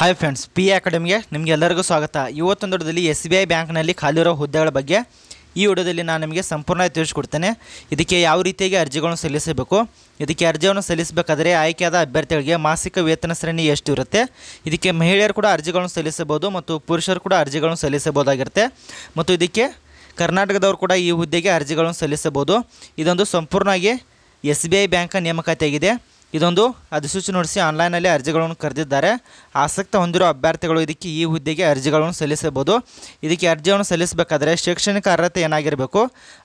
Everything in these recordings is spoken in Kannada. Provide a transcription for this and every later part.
ಹಾಯ್ ಫ್ರೆಂಡ್ಸ್ ಪಿ ಅಕಾಡೆಮಿಗೆ ಎಲ್ಲರಿಗೂ ಸ್ವಾಗತ ಇವತ್ತೊಂದು ವಿಡಿಯೋದಲ್ಲಿ ಎಸ್ ಬಿ ಐ ಬ್ಯಾಂಕ್ನಲ್ಲಿ ಖಾಲಿರೋ ಹುದ್ದೆಗಳ ಬಗ್ಗೆ ಈ ವಿಡಿಯೋದಲ್ಲಿ ನಾನು ನಿಮಗೆ ಸಂಪೂರ್ಣವಾಗಿ ತಿಳಿಸ್ಕೊಡ್ತೇನೆ ಇದಕ್ಕೆ ಯಾವ ರೀತಿಯಾಗಿ ಅರ್ಜಿಗಳನ್ನು ಸಲ್ಲಿಸಬೇಕು ಇದಕ್ಕೆ ಅರ್ಜಿಯನ್ನು ಸಲ್ಲಿಸಬೇಕಾದರೆ ಆಯ್ಕೆಯಾದ ಅಭ್ಯರ್ಥಿಗಳಿಗೆ ಮಾಸಿಕ ವೇತನ ಶ್ರೇಣಿ ಎಷ್ಟು ಇರುತ್ತೆ ಇದಕ್ಕೆ ಮಹಿಳೆಯರು ಕೂಡ ಅರ್ಜಿಗಳನ್ನು ಸಲ್ಲಿಸಬಹುದು ಮತ್ತು ಪುರುಷರು ಕೂಡ ಅರ್ಜಿಗಳನ್ನು ಸಲ್ಲಿಸಬಹುದಾಗಿರುತ್ತೆ ಮತ್ತು ಇದಕ್ಕೆ ಕರ್ನಾಟಕದವರು ಕೂಡ ಈ ಹುದ್ದೆಗೆ ಅರ್ಜಿಗಳನ್ನು ಸಲ್ಲಿಸಬಹುದು ಇದೊಂದು ಸಂಪೂರ್ಣವಾಗಿ ಎಸ್ ಬಿ ಐ ಬ್ಯಾಂಕ್ನ ನೇಮಕಾತಿಯಾಗಿದೆ ಇದೊಂದು ಅಧಿಸೂಚನೆ ಹೊಡಿಸಿ ಆನ್ಲೈನಲ್ಲಿ ಅರ್ಜಿಗಳನ್ನು ಕರೆದಿದ್ದಾರೆ ಆಸಕ್ತ ಹೊಂದಿರೋ ಅಭ್ಯರ್ಥಿಗಳು ಇದಕ್ಕೆ ಈ ಹುದ್ದೆಗೆ ಅರ್ಜಿಗಳನ್ನು ಸಲ್ಲಿಸಬಹುದು ಇದಕ್ಕೆ ಅರ್ಜಿಯನ್ನು ಸಲ್ಲಿಸಬೇಕಾದರೆ ಶೈಕ್ಷಣಿಕ ಅರ್ಹತೆ ಏನಾಗಿರಬೇಕು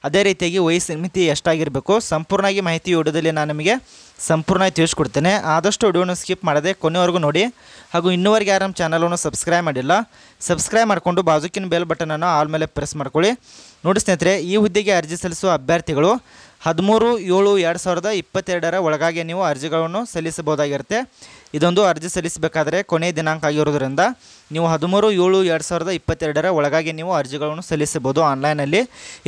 ಅದೇ ರೀತಿಯಾಗಿ ವಯಸ್ಸು ಮಿತಿ ಎಷ್ಟಾಗಿರಬೇಕು ಸಂಪೂರ್ಣವಾಗಿ ಮಾಹಿತಿ ವಿಡಿಯೋದಲ್ಲಿ ನಾನು ನಿಮಗೆ ಸಂಪೂರ್ಣವಾಗಿ ತಿಳಿಸ್ಕೊಡ್ತೇನೆ ಆದಷ್ಟು ವಿಡಿಯೋನ ಸ್ಕಿಪ್ ಮಾಡದೆ ಕೊನೆವರೆಗೂ ನೋಡಿ ಹಾಗೂ ಇನ್ನೂವರೆಗೆ ಯಾರು ನಮ್ಮ ಚಾನಲನ್ನು ಸಬ್ಸ್ಕ್ರೈಬ್ ಮಾಡಿಲ್ಲ ಸಬ್ಸ್ಕ್ರೈಬ್ ಮಾಡಿಕೊಂಡು ಬಾಜುಕಿನ ಬೆಲ್ ಬಟನನ್ನು ಆಲ್ ಮೇಲೆ ಪ್ರೆಸ್ ಮಾಡ್ಕೊಳ್ಳಿ ನೋಡಿ ಸ್ನೇಹಿತರೆ ಈ ಹುದ್ದೆಗೆ ಅರ್ಜಿ ಸಲ್ಲಿಸುವ ಅಭ್ಯರ್ಥಿಗಳು ಹದಿಮೂರು ಏಳು ಎರಡು ಸಾವಿರದ ಇಪ್ಪತ್ತೆರಡರ ಒಳಗಾಗಿ ನೀವು ಅರ್ಜಿಗಳನ್ನು ಸಲ್ಲಿಸಬಹುದಾಗಿರುತ್ತೆ ಇದೊಂದು ಅರ್ಜಿ ಸಲ್ಲಿಸಬೇಕಾದರೆ ಕೊನೆಯ ದಿನಾಂಕ ಆಗಿರೋದ್ರಿಂದ ನೀವು ಹದಿಮೂರು ಏಳು ಎರಡು ಸಾವಿರದ ಇಪ್ಪತ್ತೆರಡರ ಒಳಗಾಗಿ ನೀವು ಅರ್ಜಿಗಳನ್ನು ಸಲ್ಲಿಸಬಹುದು ಆನ್ಲೈನಲ್ಲಿ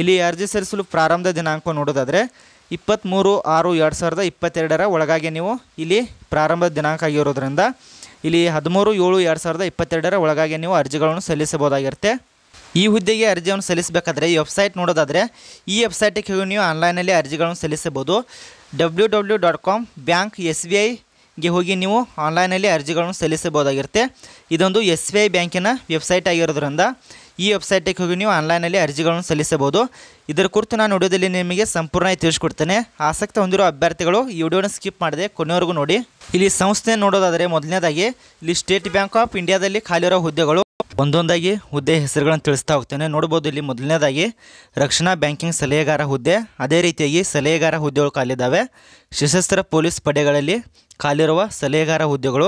ಇಲ್ಲಿ ಅರ್ಜಿ ಸಲ್ಲಿಸಲು ಪ್ರಾರಂಭದ ದಿನಾಂಕ ನೋಡೋದಾದರೆ ಇಪ್ಪತ್ತ್ಮೂರು ಆರು ಎರಡು ಸಾವಿರದ ಇಪ್ಪತ್ತೆರಡರ ಒಳಗಾಗಿ ನೀವು ಇಲ್ಲಿ ಪ್ರಾರಂಭದ ದಿನಾಂಕ ಆಗಿರೋದ್ರಿಂದ ಇಲ್ಲಿ ಹದಿಮೂರು ಏಳು ಎರಡು ಸಾವಿರದ ಇಪ್ಪತ್ತೆರಡರ ಒಳಗಾಗಿ ನೀವು ಅರ್ಜಿಗಳನ್ನು ಸಲ್ಲಿಸಬಹುದಾಗಿರುತ್ತೆ ಈ ಹುದ್ದೆಗೆ ಅರ್ಜಿಯನ್ನು ಸಲ್ಲಿಸಬೇಕಾದ್ರೆ ಈ ವೆಬ್ಸೈಟ್ ನೋಡೋದಾದರೆ ಈ ವೆಬ್ಸೈಟಿಗೆ ಹೋಗಿ ನೀವು ಆನ್ಲೈನಲ್ಲಿ ಅರ್ಜಿಗಳನ್ನು ಸಲ್ಲಿಸಬಹುದು W W dot com bank S B ಐಗೆ ಹೋಗಿ ನೀವು ಆನ್ಲೈನಲ್ಲಿ ಅರ್ಜಿಗಳನ್ನು ಸಲ್ಲಿಸಬಹುದಾಗಿರುತ್ತೆ ಇದೊಂದು ಎಸ್ ಬಿ ಐ ಬ್ಯಾಂಕಿನ ವೆಬ್ಸೈಟ್ ಆಗಿರೋದ್ರಿಂದ ಈ ವೆಬ್ಸೈಟಿಗೆ ಹೋಗಿ ನೀವು ಆನ್ಲೈನಲ್ಲಿ ಅರ್ಜಿಗಳನ್ನು ಸಲ್ಲಿಸಬಹುದು ಇದರ ಕುರಿತು ನಾನು ವಿಡಿಯೋದಲ್ಲಿ ನಿಮಗೆ ಸಂಪೂರ್ಣ ತಿಳಿಸ್ಕೊಡ್ತೇನೆ ಆಸಕ್ತಿ ಹೊಂದಿರೋ ಅಭ್ಯರ್ಥಿಗಳು ಈ ವಿಡಿಯೋನ ಸ್ಕಿಪ್ ಮಾಡಿದೆ ಕೊನೆಯವರೆಗೂ ನೋಡಿ ಇಲ್ಲಿ ಸಂಸ್ಥೆ ನೋಡೋದಾದರೆ ಮೊದಲನೇದಾಗಿ ಇಲ್ಲಿ ಸ್ಟೇಟ್ ಬ್ಯಾಂಕ್ ಆಫ್ ಇಂಡಿಯಾದಲ್ಲಿ ಖಾಲಿರೋ ಹುದ್ದೆಗಳು ಒಂದೊಂದಾಗಿ ಹುದ್ದೆ ಹೆಸರುಗಳನ್ನು ತಿಳಿಸ್ತಾ ಹೋಗ್ತೇನೆ ನೋಡ್ಬೋದು ಇಲ್ಲಿ ಮೊದಲನೇದಾಗಿ ರಕ್ಷಣಾ ಬ್ಯಾಂಕಿಂಗ್ ಸಲಹೆಗಾರ ಹುದ್ದೆ ಅದೇ ರೀತಿಯಾಗಿ ಸಲಹೆಗಾರ ಹುದ್ದೆಗಳು ಖಾಲಿದ್ದಾವೆ ಸಶಸ್ತ್ರ ಪೊಲೀಸ್ ಪಡೆಗಳಲ್ಲಿ ಖಾಲಿರುವ ಸಲಹೆಗಾರ ಹುದ್ದೆಗಳು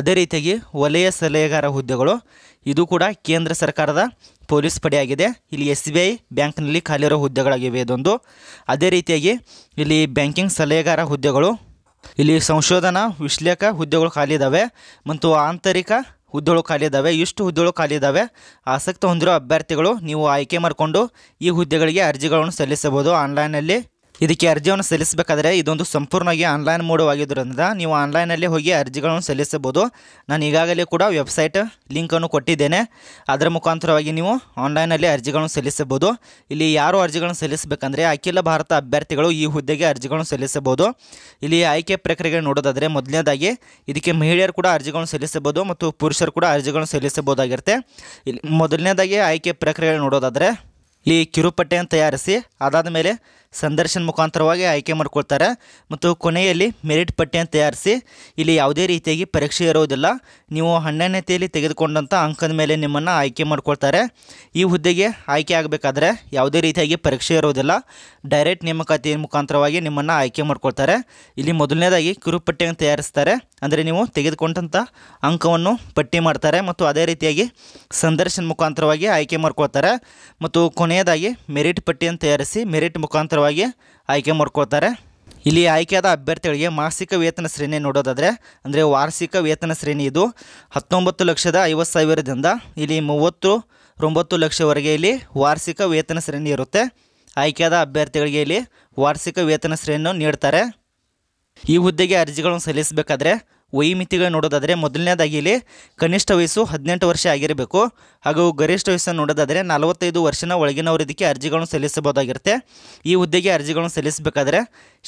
ಅದೇ ರೀತಿಯಾಗಿ ವಲಯ ಸಲಹೆಗಾರ ಹುದ್ದೆಗಳು ಇದು ಕೂಡ ಕೇಂದ್ರ ಸರ್ಕಾರದ ಪೊಲೀಸ್ ಪಡೆಯಾಗಿದೆ ಇಲ್ಲಿ ಎಸ್ ಬಿ ಐ ಬ್ಯಾಂಕ್ನಲ್ಲಿ ಖಾಲಿರುವ ಹುದ್ದೆಗಳಾಗಿವೆ ಇದೊಂದು ಅದೇ ರೀತಿಯಾಗಿ ಇಲ್ಲಿ ಬ್ಯಾಂಕಿಂಗ್ ಸಲಹೆಗಾರ ಹುದ್ದೆಗಳು ಇಲ್ಲಿ ಸಂಶೋಧನಾ ವಿಶ್ಲೇಷಕ ಹುದ್ದೆಗಳು ಖಾಲಿ ಮತ್ತು ಆಂತರಿಕ ಹುದ್ದೆಗಳು ಖಾಲಿ ಇದ್ದಾವೆ ಇಷ್ಟು ಹುದ್ದೆಗಳು ಖಾಲಿ ಇದ್ದಾವೆ ಆಸಕ್ತಿ ಹೊಂದಿರೋ ಅಭ್ಯರ್ಥಿಗಳು ನೀವು ಆಯ್ಕೆ ಮಾಡಿಕೊಂಡು ಈ ಹುದ್ದೆಗಳಿಗೆ ಅರ್ಜಿಗಳನ್ನು ಸಲ್ಲಿಸಬಹುದು ಆನ್ಲೈನಲ್ಲಿ ಇದಕ್ಕೆ ಅರ್ಜಿಯನ್ನು ಸಲ್ಲಿಸಬೇಕಾದ್ರೆ ಇದೊಂದು ಸಂಪೂರ್ಣವಾಗಿ ಆನ್ಲೈನ್ ಮೂಡವಾಗಿದ್ದರಿಂದ ನೀವು ಆನ್ಲೈನಲ್ಲಿ ಹೋಗಿ ಅರ್ಜಿಗಳನ್ನು ಸಲ್ಲಿಸಬಹುದು ನಾನು ಈಗಾಗಲೇ ಕೂಡ ವೆಬ್ಸೈಟ್ ಲಿಂಕನ್ನು ಕೊಟ್ಟಿದ್ದೇನೆ ಅದರ ಮುಖಾಂತರವಾಗಿ ನೀವು ಆನ್ಲೈನಲ್ಲಿ ಅರ್ಜಿಗಳನ್ನು ಸಲ್ಲಿಸಬಹುದು ಇಲ್ಲಿ ಯಾರು ಅರ್ಜಿಗಳನ್ನು ಸಲ್ಲಿಸಬೇಕಂದ್ರೆ ಅಖಿಲ ಭಾರತ ಅಭ್ಯರ್ಥಿಗಳು ಈ ಹುದ್ದೆಗೆ ಅರ್ಜಿಗಳನ್ನು ಸಲ್ಲಿಸಬಹುದು ಇಲ್ಲಿ ಆಯ್ಕೆ ಪ್ರಕ್ರಿಯೆ ನೋಡೋದಾದರೆ ಮೊದಲನೇದಾಗಿ ಇದಕ್ಕೆ ಮಹಿಳೆಯರು ಕೂಡ ಅರ್ಜಿಗಳನ್ನು ಸಲ್ಲಿಸಬಹುದು ಮತ್ತು ಪುರುಷರು ಕೂಡ ಅರ್ಜಿಗಳನ್ನು ಸಲ್ಲಿಸಬಹುದಾಗಿರುತ್ತೆ ಇಲ್ಲಿ ಮೊದಲನೇದಾಗಿ ಆಯ್ಕೆ ಪ್ರಕ್ರಿಯೆಗಳು ನೋಡೋದಾದರೆ ಈ ಕಿರುಪಟ್ಟೆಯನ್ನು ತಯಾರಿಸಿ ಅದಾದ ಮೇಲೆ ಸಂದರ್ಶನ ಮುಖಾಂತರವಾಗಿ ಆಯ್ಕೆ ಮಾಡ್ಕೊಳ್ತಾರೆ ಮತ್ತು ಕೊನೆಯಲ್ಲಿ ಮೆರಿಟ್ ಪಟ್ಟಿಯನ್ನು ತಯಾರಿಸಿ ಇಲ್ಲಿ ಯಾವುದೇ ರೀತಿಯಾಗಿ ಪರೀಕ್ಷೆ ಇರೋದಿಲ್ಲ ನೀವು ಹನ್ನೆರಡನೇತಿಯಲ್ಲಿ ತೆಗೆದುಕೊಂಡಂಥ ಅಂಕದ ಮೇಲೆ ನಿಮ್ಮನ್ನು ಆಯ್ಕೆ ಮಾಡ್ಕೊಳ್ತಾರೆ ಈ ಹುದ್ದೆಗೆ ಆಯ್ಕೆ ಆಗಬೇಕಾದ್ರೆ ಯಾವುದೇ ರೀತಿಯಾಗಿ ಪರೀಕ್ಷೆ ಇರೋದಿಲ್ಲ ಡೈರೆಕ್ಟ್ ನೇಮಕಾತಿ ಮುಖಾಂತರವಾಗಿ ನಿಮ್ಮನ್ನು ಆಯ್ಕೆ ಮಾಡ್ಕೊಳ್ತಾರೆ ಇಲ್ಲಿ ಮೊದಲನೇದಾಗಿ ಕಿರುಪಟ್ಟಿಯನ್ನು ತಯಾರಿಸ್ತಾರೆ ಅಂದರೆ ನೀವು ತೆಗೆದುಕೊಂಡಂಥ ಅಂಕವನ್ನು ಪಟ್ಟಿ ಮಾಡ್ತಾರೆ ಮತ್ತು ಅದೇ ರೀತಿಯಾಗಿ ಸಂದರ್ಶನ ಮುಖಾಂತರವಾಗಿ ಆಯ್ಕೆ ಮಾಡ್ಕೋತಾರೆ ಮತ್ತು ಕೊನೆಯದಾಗಿ ಮೆರಿಟ್ ಪಟ್ಟಿಯನ್ನು ತಯಾರಿಸಿ ಮೆರಿಟ್ ಮುಖಾಂತರವಾಗಿ ಆಯ್ಕೆ ಮಾಡ್ಕೋತಾರೆ ಇಲ್ಲಿ ಆಯ್ಕೆಯಾದ ಅಭ್ಯರ್ಥಿಗಳಿಗೆ ಮಾಸಿಕ ವೇತನ ಶ್ರೇಣಿ ನೋಡೋದಾದರೆ ಅಂದರೆ ವಾರ್ಷಿಕ ವೇತನ ಶ್ರೇಣಿ ಇದು ಹತ್ತೊಂಬತ್ತು ಲಕ್ಷದ ಐವತ್ತು ಸಾವಿರದಿಂದ ಇಲ್ಲಿ ಮೂವತ್ತು ಒಂಬತ್ತು ಲಕ್ಷವರೆಗೆ ಇಲ್ಲಿ ವಾರ್ಷಿಕ ವೇತನ ಶ್ರೇಣಿ ಇರುತ್ತೆ ಆಯ್ಕೆಯಾದ ಅಭ್ಯರ್ಥಿಗಳಿಗೆ ಇಲ್ಲಿ ವಾರ್ಷಿಕ ವೇತನ ಶ್ರೇಣಿಯನ್ನು ನೀಡ್ತಾರೆ ಈ ಹುದ್ದೆಗೆ ಅರ್ಜಿಗಳನ್ನು ಸಲ್ಲಿಸಬೇಕಾದ್ರೆ ವೈಮಿತಿಗಳು ನೋಡೋದಾದರೆ ಮೊದಲನೇದಾಗಿ ಇಲ್ಲಿ ಕನಿಷ್ಠ ವಯಸ್ಸು ಹದಿನೆಂಟು ವರ್ಷ ಆಗಿರಬೇಕು ಹಾಗೂ ಗರಿಷ್ಠ ವಯಸ್ಸನ್ನು ನೋಡೋದಾದರೆ ನಲವತ್ತೈದು ವರ್ಷನ ಒಳಗಿನವರು ಇದಕ್ಕೆ ಅರ್ಜಿಗಳನ್ನು ಸಲ್ಲಿಸಬಹುದಾಗಿರುತ್ತೆ ಈ ಹುದ್ದೆಗೆ ಅರ್ಜಿಗಳನ್ನು ಸಲ್ಲಿಸಬೇಕಾದ್ರೆ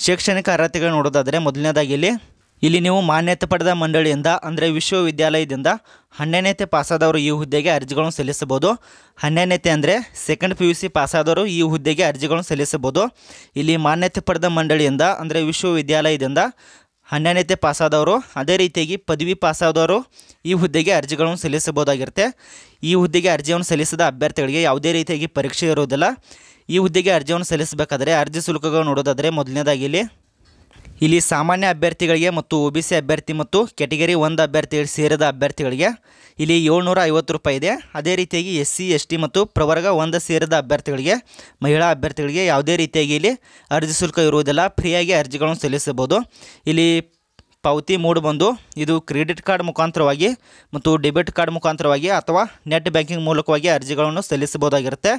ಶೈಕ್ಷಣಿಕ ಅರ್ಹತೆಗಳು ನೋಡೋದಾದರೆ ಮೊದಲನೇದಾಗಿ ಇಲ್ಲಿ ಇಲ್ಲಿ ನೀವು ಮಾನ್ಯತೆ ಪಡೆದ ಮಂಡಳಿಯಿಂದ ಅಂದರೆ ವಿಶ್ವವಿದ್ಯಾಲಯದಿಂದ ಹನ್ನೆನೇತೆ ಪಾಸಾದವರು ಈ ಹುದ್ದೆಗೆ ಅರ್ಜಿಗಳನ್ನು ಸಲ್ಲಿಸಬಹುದು ಹನ್ನೆರಡನೇತೆ ಅಂದರೆ ಸೆಕೆಂಡ್ ಪಿ ಯು ಸಿ ಪಾಸಾದವರು ಈ ಹುದ್ದೆಗೆ ಅರ್ಜಿಗಳನ್ನು ಸಲ್ಲಿಸಬಹುದು ಇಲ್ಲಿ ಮಾನ್ಯತೆ ಪಡೆದ ಮಂಡಳಿಯಿಂದ ಅಂದರೆ ವಿಶ್ವವಿದ್ಯಾಲಯದಿಂದ ಹನ್ನೆರಡನೇತೆ ಪಾಸಾದವರು ಅದೇ ರೀತಿಯಾಗಿ ಪದವಿ ಪಾಸಾದವರು ಈ ಹುದ್ದೆಗೆ ಅರ್ಜಿಗಳನ್ನು ಸಲ್ಲಿಸಬಹುದಾಗಿರುತ್ತೆ ಈ ಹುದ್ದೆಗೆ ಅರ್ಜಿಯನ್ನು ಸಲ್ಲಿಸಿದ ಅಭ್ಯರ್ಥಿಗಳಿಗೆ ಯಾವುದೇ ರೀತಿಯಾಗಿ ಪರೀಕ್ಷೆ ಇರುವುದಿಲ್ಲ ಈ ಹುದ್ದೆಗೆ ಅರ್ಜಿಯನ್ನು ಸಲ್ಲಿಸಬೇಕಾದರೆ ಅರ್ಜಿ ಶುಲ್ಕಗಳು ನೋಡೋದಾದರೆ ಮೊದಲನೇದಾಗಿ ಇಲ್ಲಿ ಇಲ್ಲಿ ಸಾಮಾನ್ಯ ಅಭ್ಯರ್ಥಿಗಳಿಗೆ ಮತ್ತು ಒ ಬಿ ಸಿ ಅಭ್ಯರ್ಥಿ ಮತ್ತು ಕ್ಯಾಟಗರಿ ಒಂದು ಅಭ್ಯರ್ಥಿ ಸೇರಿದ ಅಭ್ಯರ್ಥಿಗಳಿಗೆ ಇಲ್ಲಿ ಏಳ್ನೂರ ಐವತ್ತು ರೂಪಾಯಿ ಇದೆ ಅದೇ ರೀತಿಯಾಗಿ ಎಸ್ ಸಿ ಎಸ್ ಟಿ ಮತ್ತು ಪ್ರವರ್ಗ ಒಂದು ಸೇರಿದ ಅಭ್ಯರ್ಥಿಗಳಿಗೆ ಮಹಿಳಾ ಅಭ್ಯರ್ಥಿಗಳಿಗೆ ಯಾವುದೇ ರೀತಿಯಾಗಿ ಇಲ್ಲಿ ಅರ್ಜಿ ಶುಲ್ಕ ಇರುವುದಿಲ್ಲ ಫ್ರೀಯಾಗಿ ಅರ್ಜಿಗಳನ್ನು ಸಲ್ಲಿಸಬಹುದು ಇಲ್ಲಿ ಪಾವತಿ ಮೂಡ್ ಬಂದು ಇದು ಕ್ರೆಡಿಟ್ ಕಾರ್ಡ್ ಮುಖಾಂತರವಾಗಿ ಮತ್ತು ಡೆಬಿಟ್ ಕಾರ್ಡ್ ಮುಖಾಂತರವಾಗಿ ಅಥವಾ ನೆಟ್ ಬ್ಯಾಂಕಿಂಗ್ ಮೂಲಕವಾಗಿ ಅರ್ಜಿಗಳನ್ನು ಸಲ್ಲಿಸಬಹುದಾಗಿರುತ್ತೆ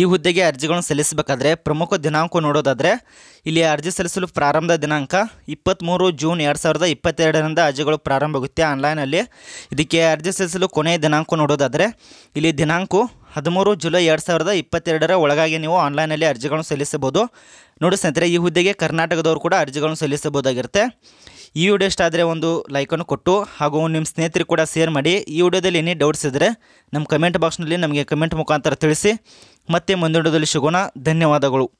ಈ ಹುದ್ದೆಗೆ ಅರ್ಜಿಗಳನ್ನು ಸಲ್ಲಿಸಬೇಕಾದ್ರೆ ಪ್ರಮುಖ ದಿನಾಂಕ ನೋಡೋದಾದರೆ ಇಲ್ಲಿ ಅರ್ಜಿ ಸಲ್ಲಿಸಲು ಪ್ರಾರಂಭದ ದಿನಾಂಕ ಇಪ್ಪತ್ತ್ಮೂರು ಜೂನ್ ಎರಡು ಸಾವಿರದ ಇಪ್ಪತ್ತೆರಡರಿಂದ ಅರ್ಜಿಗಳು ಪ್ರಾರಂಭವಾಗುತ್ತೆ ಆನ್ಲೈನಲ್ಲಿ ಇದಕ್ಕೆ ಅರ್ಜಿ ಸಲ್ಲಿಸಲು ಕೊನೆಯ ದಿನಾಂಕ ನೋಡೋದಾದರೆ ಇಲ್ಲಿ ದಿನಾಂಕ ಹದಿಮೂರು ಜುಲೈ ಎರಡು ಸಾವಿರದ ಇಪ್ಪತ್ತೆರಡರ ಒಳಗಾಗಿ ನೀವು ಆನ್ಲೈನಲ್ಲಿ ಅರ್ಜಿಗಳನ್ನು ಸಲ್ಲಿಸಬಹುದು ನೋಡಿ ಸ್ನೇಹಿತರೆ ಈ ಹುದ್ದೆಗೆ ಕರ್ನಾಟಕದವರು ಕೂಡ ಅರ್ಜಿಗಳನ್ನು ಸಲ್ಲಿಸಬಹುದಾಗಿರುತ್ತೆ ಈ ವಿಡಿಯೋ ಇಷ್ಟ ಆದರೆ ಒಂದು ಲೈಕನ್ನು ಕೊಟ್ಟು ಹಾಗೂ ನಿಮ್ಮ ಸ್ನೇಹಿತರಿಗೆ ಕೂಡ ಶೇರ್ ಮಾಡಿ ಈ ವಿಡಿಯೋದಲ್ಲಿ ಏನೇ ಡೌಟ್ಸ್ ಇದ್ದರೆ ನಮ್ಮ ಕಮೆಂಟ್ ಬಾಕ್ಸ್ನಲ್ಲಿ ನಮಗೆ ಕಮೆಂಟ್ ಮುಖಾಂತರ ತಿಳಿಸಿ ಮತ್ತೆ ಮುಂದಿನ ವಿಡಿಯೋದಲ್ಲಿ ಸಿಗೋಣ ಧನ್ಯವಾದಗಳು